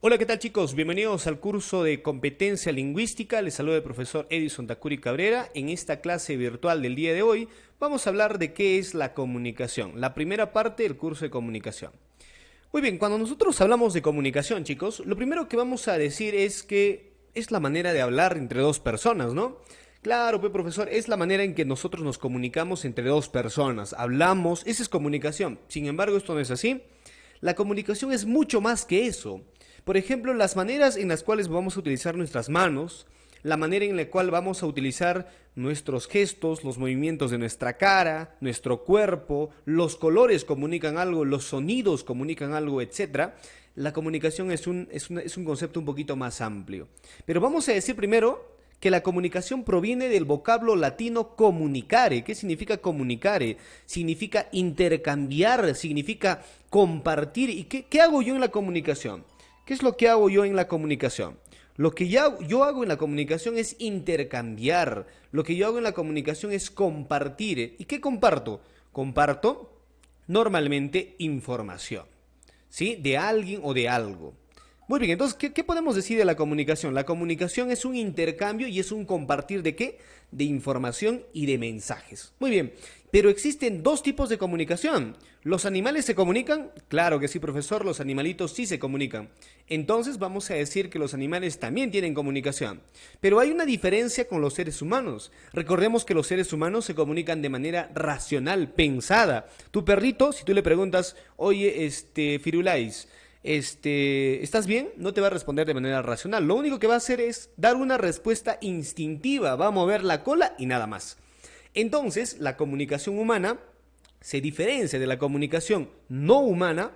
Hola, ¿qué tal chicos? Bienvenidos al curso de competencia lingüística. Les saluda el profesor Edison Takuri Cabrera. En esta clase virtual del día de hoy vamos a hablar de qué es la comunicación, la primera parte del curso de comunicación. Muy bien, cuando nosotros hablamos de comunicación chicos, lo primero que vamos a decir es que es la manera de hablar entre dos personas, ¿no? Claro, pues profesor, es la manera en que nosotros nos comunicamos entre dos personas, hablamos, esa es comunicación. Sin embargo, esto no es así. La comunicación es mucho más que eso. Por ejemplo, las maneras en las cuales vamos a utilizar nuestras manos, la manera en la cual vamos a utilizar nuestros gestos, los movimientos de nuestra cara, nuestro cuerpo, los colores comunican algo, los sonidos comunican algo, etc. La comunicación es un, es, es un concepto un poquito más amplio. Pero vamos a decir primero que la comunicación proviene del vocablo latino comunicare. ¿Qué significa comunicare? Significa intercambiar, significa compartir. ¿Y qué hago yo en la comunicación? ¿Qué es lo que hago yo en la comunicación? Lo que yo hago en la comunicación es intercambiar. Lo que yo hago en la comunicación es compartir. ¿Y qué comparto? Comparto normalmente información, ¿sí? De alguien o de algo. Muy bien, entonces, ¿qué, ¿qué, podemos decir de la comunicación? La comunicación es un intercambio y es un compartir de qué? De información y de mensajes. Muy bien, pero existen dos tipos de comunicación. ¿Los animales se comunican? Claro que sí, profesor, los animalitos sí se comunican. Entonces vamos a decir que los animales también tienen comunicación. Pero hay una diferencia con los seres humanos. Recordemos que los seres humanos se comunican de manera racional, pensada. Tu perrito, si tú le preguntas, oye, este, Firulais, este, ¿estás bien? No te va a responder de manera racional. Lo único que va a hacer es dar una respuesta instintiva. Va a mover la cola y nada más. Entonces, la comunicación humana se diferencia de la comunicación no humana,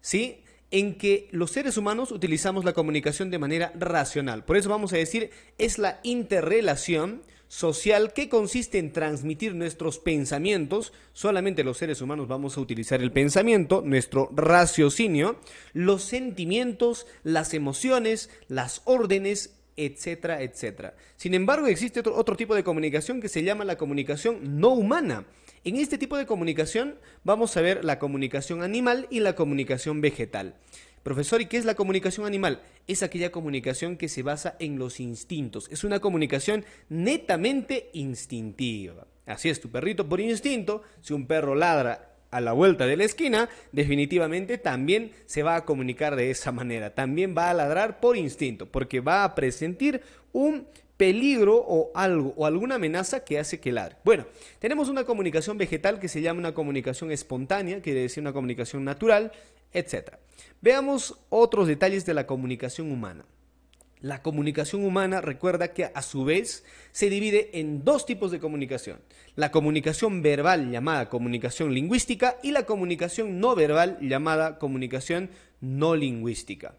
¿sí? En que los seres humanos utilizamos la comunicación de manera racional. Por eso vamos a decir, es la interrelación social que consiste en transmitir nuestros pensamientos. Solamente los seres humanos vamos a utilizar el pensamiento, nuestro raciocinio, los sentimientos, las emociones, las órdenes etcétera, etcétera. Sin embargo, existe otro, tipo de comunicación que se llama la comunicación no humana. En este tipo de comunicación vamos a ver la comunicación animal y la comunicación vegetal. Profesor, ¿y qué es la comunicación animal? Es aquella comunicación que se basa en los instintos. Es una comunicación netamente instintiva. Así es, tu perrito por instinto, si un perro ladra a la vuelta de la esquina, definitivamente también se va a comunicar de esa manera. También va a ladrar por instinto, porque va a presentir un peligro o algo o alguna amenaza que hace que ladre. Bueno, tenemos una comunicación vegetal que se llama una comunicación espontánea, quiere decir una comunicación natural, etc. Veamos otros detalles de la comunicación humana. La comunicación humana recuerda que a su vez se divide en dos tipos de comunicación. La comunicación verbal llamada comunicación lingüística y la comunicación no verbal llamada comunicación no lingüística.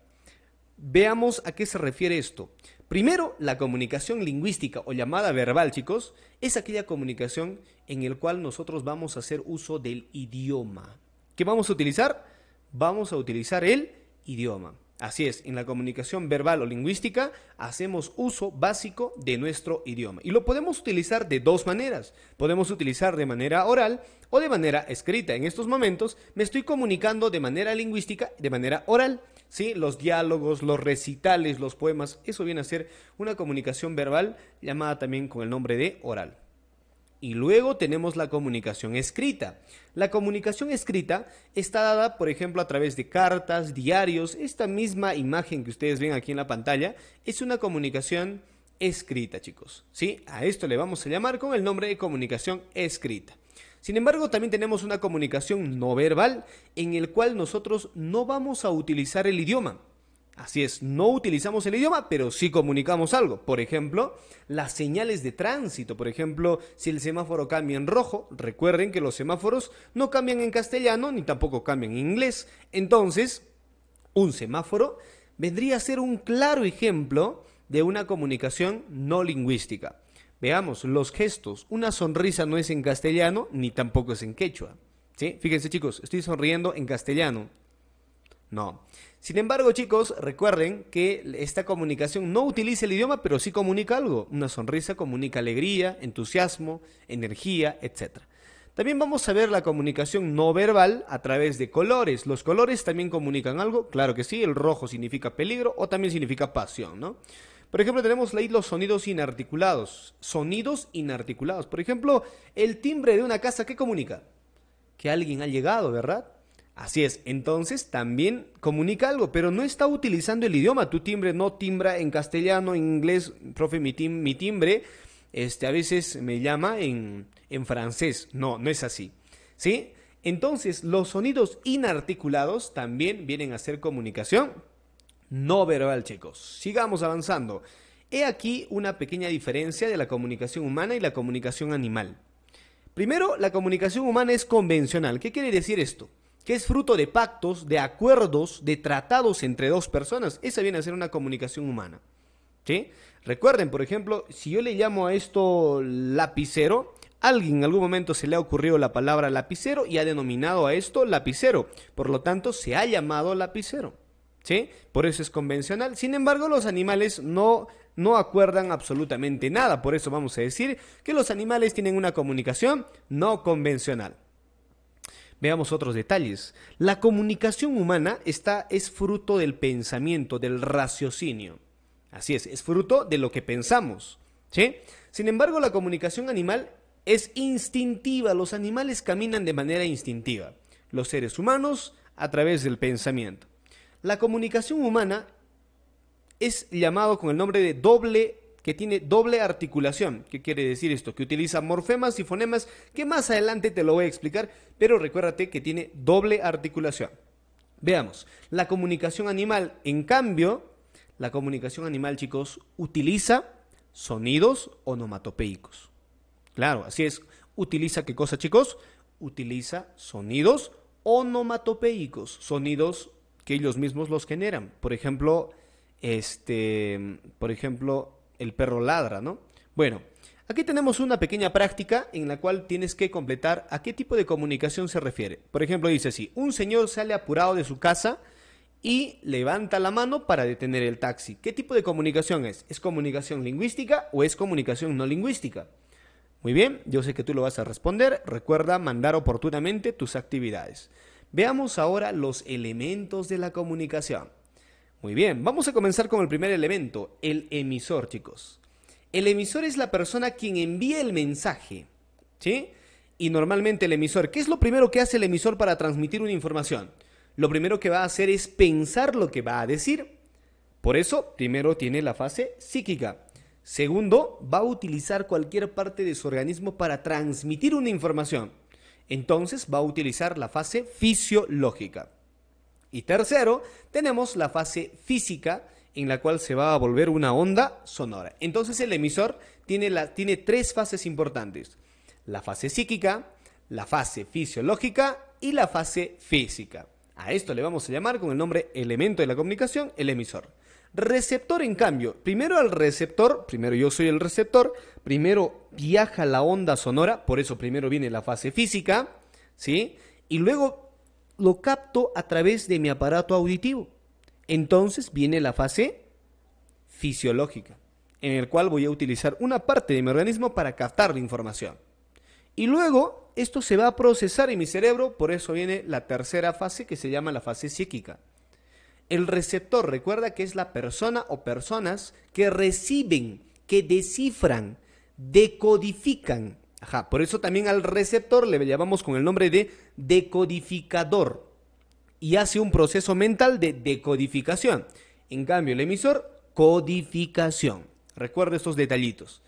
Veamos a qué se refiere esto. Primero, la comunicación lingüística o llamada verbal, chicos, es aquella comunicación en el cual nosotros vamos a hacer uso del idioma. ¿Qué vamos a utilizar? Vamos a utilizar el idioma. Así es, en la comunicación verbal o lingüística hacemos uso básico de nuestro idioma y lo podemos utilizar de dos maneras. Podemos utilizar de manera oral o de manera escrita. En estos momentos me estoy comunicando de manera lingüística, de manera oral. ¿sí? Los diálogos, los recitales, los poemas, eso viene a ser una comunicación verbal llamada también con el nombre de oral. Y luego tenemos la comunicación escrita. La comunicación escrita está dada, por ejemplo, a través de cartas, diarios. Esta misma imagen que ustedes ven aquí en la pantalla es una comunicación escrita, chicos. ¿Sí? A esto le vamos a llamar con el nombre de comunicación escrita. Sin embargo, también tenemos una comunicación no verbal en el cual nosotros no vamos a utilizar el idioma. Así es, no utilizamos el idioma, pero sí comunicamos algo. Por ejemplo, las señales de tránsito. Por ejemplo, si el semáforo cambia en rojo, recuerden que los semáforos no cambian en castellano ni tampoco cambian en inglés. Entonces, un semáforo vendría a ser un claro ejemplo de una comunicación no lingüística. Veamos, los gestos. Una sonrisa no es en castellano ni tampoco es en quechua. ¿Sí? Fíjense chicos, estoy sonriendo en castellano. No. Sin embargo, chicos, recuerden que esta comunicación no utiliza el idioma, pero sí comunica algo. Una sonrisa comunica alegría, entusiasmo, energía, etc. También vamos a ver la comunicación no verbal a través de colores. Los colores también comunican algo, claro que sí, el rojo significa peligro o también significa pasión, ¿no? Por ejemplo, tenemos ahí los sonidos inarticulados. Sonidos inarticulados. Por ejemplo, el timbre de una casa, ¿qué comunica? Que alguien ha llegado, ¿verdad? Así es, entonces también comunica algo, pero no está utilizando el idioma. Tu timbre no timbra en castellano, en inglés, profe, mi, timbre este, a veces me llama en, en francés. No, no es así. ¿Sí? Entonces, los sonidos inarticulados también vienen a ser comunicación no verbal, chicos. Sigamos avanzando. He aquí una pequeña diferencia de la comunicación humana y la comunicación animal. Primero, la comunicación humana es convencional. ¿Qué quiere decir esto? que es fruto de pactos, de acuerdos, de tratados entre dos personas. Esa viene a ser una comunicación humana. ¿Sí? Recuerden, por ejemplo, si yo le llamo a esto lapicero, alguien en algún momento se le ha ocurrido la palabra lapicero y ha denominado a esto lapicero. Por lo tanto, se ha llamado lapicero. ¿Sí? Por eso es convencional. Sin embargo, los animales no, no acuerdan absolutamente nada. Por eso vamos a decir que los animales tienen una comunicación no convencional. Veamos otros detalles. La comunicación humana está, es fruto del pensamiento, del raciocinio. Así es, es fruto de lo que pensamos. Sin embargo, la comunicación animal es instintiva. Los animales caminan de manera instintiva. Los seres humanos a través del pensamiento. La comunicación humana es llamado con el nombre de doble que tiene doble articulación. ¿Qué quiere decir esto? Que utiliza morfemas y fonemas que más adelante te lo voy a explicar, pero recuérdate que tiene doble articulación. Veamos, la comunicación animal, en cambio, la comunicación animal, chicos, utiliza sonidos onomatopeicos. Claro, así es. ¿Utiliza qué cosa, chicos? Utiliza sonidos onomatopeicos, sonidos que ellos mismos los generan. Por ejemplo, este, por ejemplo, el perro ladra, ¿no? Bueno, aquí tenemos una pequeña práctica en la cual tienes que completar a qué tipo de comunicación se refiere. Por ejemplo, dice así, un señor sale apurado de su casa y levanta la mano para detener el taxi. ¿Qué tipo de comunicación es? ¿Es comunicación lingüística o es comunicación no lingüística? Muy bien, yo sé que tú lo vas a responder. Recuerda mandar oportunamente tus actividades. Veamos ahora los elementos de la comunicación. Muy bien, vamos a comenzar con el primer elemento, el emisor, chicos. El emisor es la persona quien envía el mensaje, ¿sí? Y normalmente el emisor, ¿qué es lo primero que hace el emisor para transmitir una información? Lo primero que va a hacer es pensar lo que va a decir. Por eso, primero tiene la fase psíquica. Segundo, va a utilizar cualquier parte de su organismo para transmitir una información. Entonces va a utilizar la fase fisiológica. Y tercero, tenemos la fase física en la cual se va a volver una onda sonora. Entonces el emisor tiene, tiene tres fases importantes. La fase psíquica, la fase fisiológica y la fase física. A esto le vamos a llamar con el nombre elemento de la comunicación, el emisor. Receptor, en cambio, primero al receptor, primero yo soy el receptor, primero viaja la onda sonora, por eso primero viene la fase física, ¿sí? Y luego lo capto a través de mi aparato auditivo. Entonces viene la fase fisiológica, en el cual voy a utilizar una parte de mi organismo para captar la información. Y luego esto se va a procesar en mi cerebro, por eso viene la tercera fase que se llama la fase psíquica. El receptor, recuerda que es la persona o personas que reciben, que descifran, decodifican por eso también al receptor le llamamos con el nombre de decodificador y hace un proceso mental de decodificación. En cambio, el emisor, codificación. Recuerda estos detallitos.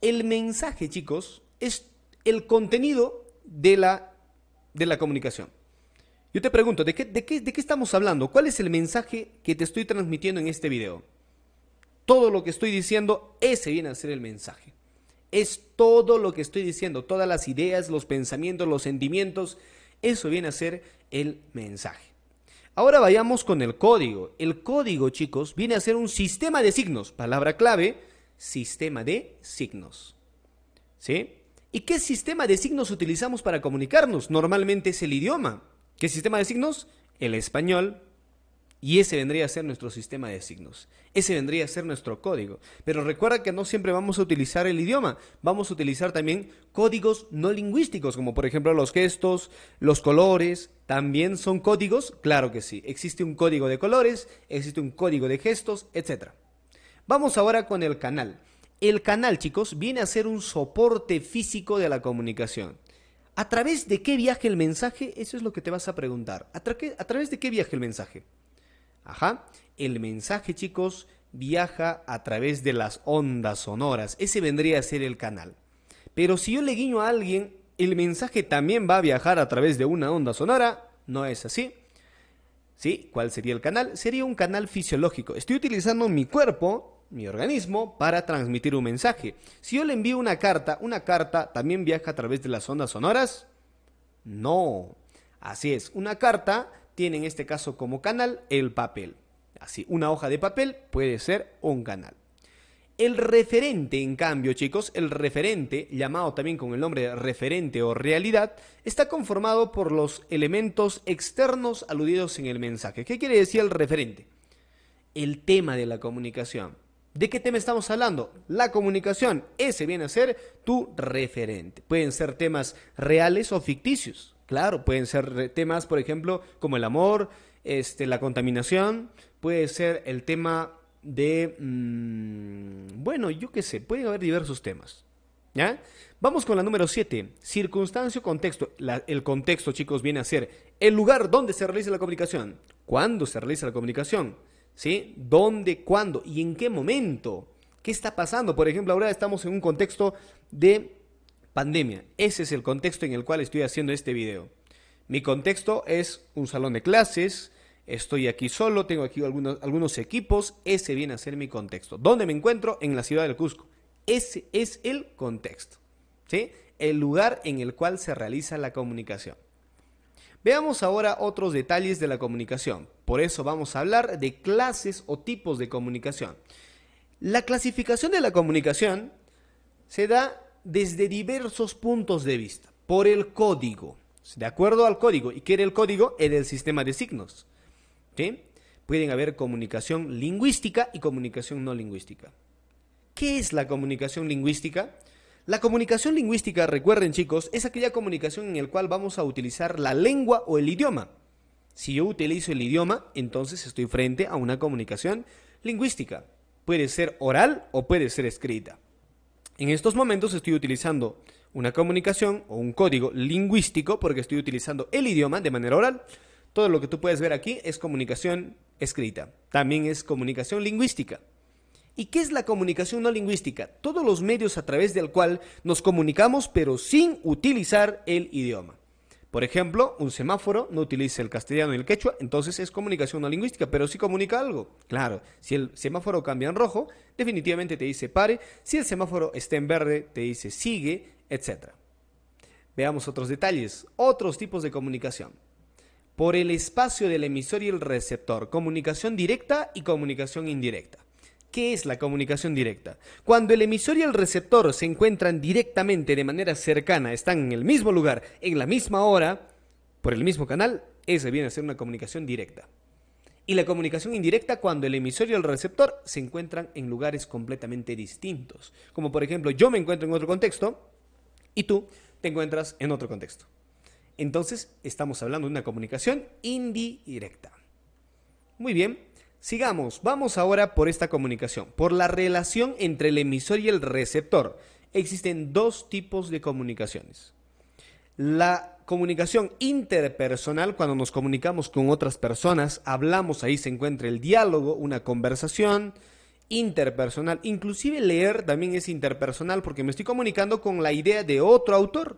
El mensaje, chicos, es el contenido de la, de la comunicación. Yo te pregunto, ¿de qué, de, qué, ¿de qué estamos hablando? ¿Cuál es el mensaje que te estoy transmitiendo en este video? Todo lo que estoy diciendo, ese viene a ser el mensaje. Es todo lo que estoy diciendo, todas las ideas, los pensamientos, los sentimientos. Eso viene a ser el mensaje. Ahora vayamos con el código. El código, chicos, viene a ser un sistema de signos. Palabra clave, sistema de signos. ¿Sí? ¿Y qué sistema de signos utilizamos para comunicarnos? Normalmente es el idioma. ¿Qué sistema de signos? El español, y ese vendría a ser nuestro sistema de signos. Ese vendría a ser nuestro código. Pero recuerda que no siempre vamos a utilizar el idioma. Vamos a utilizar también códigos no lingüísticos, como por ejemplo los gestos, los colores. ¿También son códigos? Claro que sí. Existe un código de colores, existe un código de gestos, etc. Vamos ahora con el canal. El canal, chicos, viene a ser un soporte físico de la comunicación. ¿A través de qué viaje el mensaje? Eso es lo que te vas a preguntar. ¿A, a través de qué viaje el mensaje? Ajá. El mensaje, chicos, viaja a través de las ondas sonoras. Ese vendría a ser el canal. Pero si yo le guiño a alguien, el mensaje también va a viajar a través de una onda sonora. No es así. ¿Sí? ¿Cuál sería el canal? Sería un canal fisiológico. Estoy utilizando mi cuerpo, mi organismo, para transmitir un mensaje. Si yo le envío una carta, ¿una carta también viaja a través de las ondas sonoras? No. Así es, una carta tiene en este caso como canal el papel. Así, una hoja de papel puede ser un canal. El referente, en cambio, chicos, el referente, llamado también con el nombre de referente o realidad, está conformado por los elementos externos aludidos en el mensaje. ¿Qué quiere decir el referente? El tema de la comunicación. ¿De qué tema estamos hablando? La comunicación. Ese viene a ser tu referente. Pueden ser temas reales o ficticios. Claro, pueden ser temas, por ejemplo, como el amor, este, la contaminación, puede ser el tema de... Mm, bueno, yo qué sé, pueden haber diversos temas. ¿Ya? Vamos con la número 7, circunstancia contexto. el contexto, chicos, viene a ser el lugar donde se realiza la comunicación, cuándo se realiza la comunicación, ¿sí? ¿Dónde, cuándo y en qué momento? ¿Qué está pasando? Por ejemplo, ahora estamos en un contexto de pandemia. Ese es el contexto en el cual estoy haciendo este video. Mi contexto es un salón de clases, estoy aquí solo, tengo aquí algunos, algunos equipos, ese viene a ser mi contexto. ¿Dónde me encuentro? En la ciudad del Cusco. Ese es el contexto, ¿sí? El lugar en el cual se realiza la comunicación. Veamos ahora otros detalles de la comunicación. Por eso vamos a hablar de clases o tipos de comunicación. La clasificación de la comunicación se da desde diversos puntos de vista, por el código, de acuerdo al código. ¿Y qué era el código? Era el sistema de signos. ¿sí? Pueden haber comunicación lingüística y comunicación no lingüística. ¿Qué es la comunicación lingüística? La comunicación lingüística, recuerden chicos, es aquella comunicación en la cual vamos a utilizar la lengua o el idioma. Si yo utilizo el idioma, entonces estoy frente a una comunicación lingüística. Puede ser oral o puede ser escrita. En estos momentos estoy utilizando una comunicación o un código lingüístico porque estoy utilizando el idioma de manera oral. Todo lo que tú puedes ver aquí es comunicación escrita. También es comunicación lingüística. ¿Y qué es la comunicación no lingüística? Todos los medios a través del cual nos comunicamos pero sin utilizar el idioma. Por ejemplo, un semáforo no utiliza el castellano y el quechua, entonces es comunicación no lingüística, pero sí comunica algo. Claro, si el semáforo cambia en rojo, definitivamente te dice pare, si el semáforo está en verde, te dice sigue, etc. Veamos otros detalles, otros tipos de comunicación. Por el espacio del emisor y el receptor, comunicación directa y comunicación indirecta. ¿Qué es la comunicación directa? Cuando el emisor y el receptor se encuentran directamente de manera cercana, están en el mismo lugar, en la misma hora, por el mismo canal, esa viene a ser una comunicación directa. Y la comunicación indirecta cuando el emisor y el receptor se encuentran en lugares completamente distintos. Como por ejemplo, yo me encuentro en otro contexto y tú te encuentras en otro contexto. Entonces, estamos hablando de una comunicación indirecta. Muy bien, Sigamos, vamos ahora por esta comunicación, por la relación entre el emisor y el receptor. Existen dos tipos de comunicaciones. La comunicación interpersonal, cuando nos comunicamos con otras personas, hablamos, ahí se encuentra el diálogo, una conversación interpersonal. Inclusive leer también es interpersonal porque me estoy comunicando con la idea de otro autor.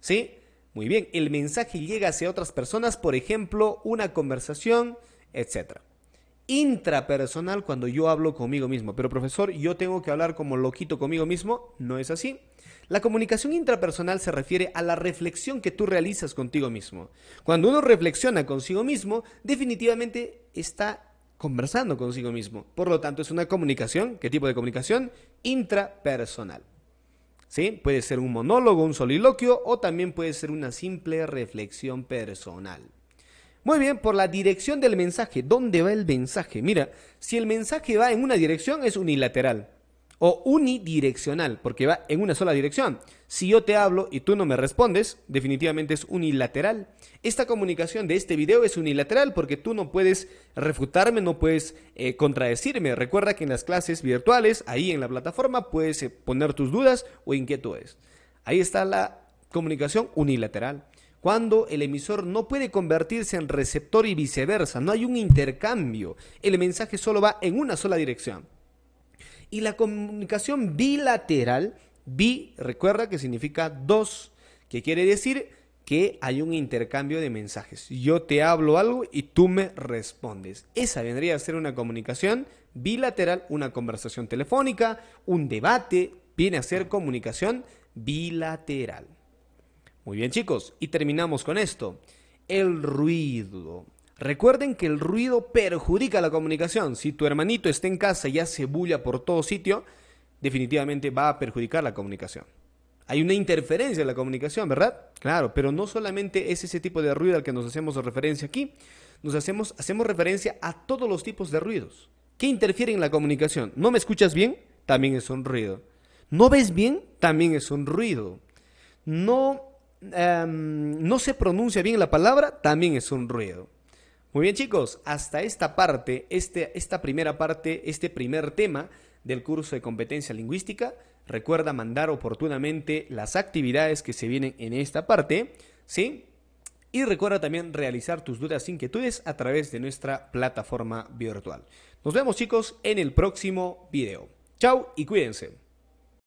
¿Sí? Muy bien, el mensaje llega hacia otras personas, por ejemplo, una conversación, etcétera intrapersonal cuando yo hablo conmigo mismo. Pero profesor, yo tengo que hablar como loquito conmigo mismo. No es así. La comunicación intrapersonal se refiere a la reflexión que tú realizas contigo mismo. Cuando uno reflexiona consigo mismo, definitivamente está conversando consigo mismo. Por lo tanto, es una comunicación, ¿qué tipo de comunicación? Intrapersonal. ¿Sí? Puede ser un monólogo, un soliloquio o también puede ser una simple reflexión personal. Muy bien, por la dirección del mensaje. ¿Dónde va el mensaje? Mira, si el mensaje va en una dirección es unilateral o unidireccional, porque va en una sola dirección. Si yo te hablo y tú no me respondes, definitivamente es unilateral. Esta comunicación de este video es unilateral porque tú no puedes refutarme, no puedes eh, contradecirme. Recuerda que en las clases virtuales, ahí en la plataforma, puedes eh, poner tus dudas o inquietudes. Ahí está la comunicación unilateral cuando el emisor no puede convertirse en receptor y viceversa, no hay un intercambio, el mensaje solo va en una sola dirección. Y la comunicación bilateral, bi, recuerda que significa dos, que quiere decir que hay un intercambio de mensajes. Yo te hablo algo y tú me respondes. Esa vendría a ser una comunicación bilateral, una conversación telefónica, un debate, viene a ser comunicación bilateral. Muy bien chicos, y terminamos con esto. El ruido. Recuerden que el ruido perjudica la comunicación. Si tu hermanito está en casa y hace bulla por todo sitio, definitivamente va a perjudicar la comunicación. Hay una interferencia en la comunicación, ¿verdad? Claro, pero no solamente es ese tipo de ruido al que nos hacemos referencia aquí, nos hacemos, hacemos referencia a todos los tipos de ruidos. ¿Qué interfieren en la comunicación? ¿No me escuchas bien? También es un ruido. ¿No ves bien? También es un ruido. No Em, no se pronuncia bien la palabra, también es un ruido. Muy bien chicos, hasta esta parte, este, esta primera parte, este primer tema del curso de competencia lingüística. Recuerda mandar oportunamente las actividades que se vienen en esta parte, ¿sí? Y recuerda también realizar tus dudas e inquietudes a través de nuestra plataforma virtual. Nos vemos chicos en el próximo video. Chao y cuídense.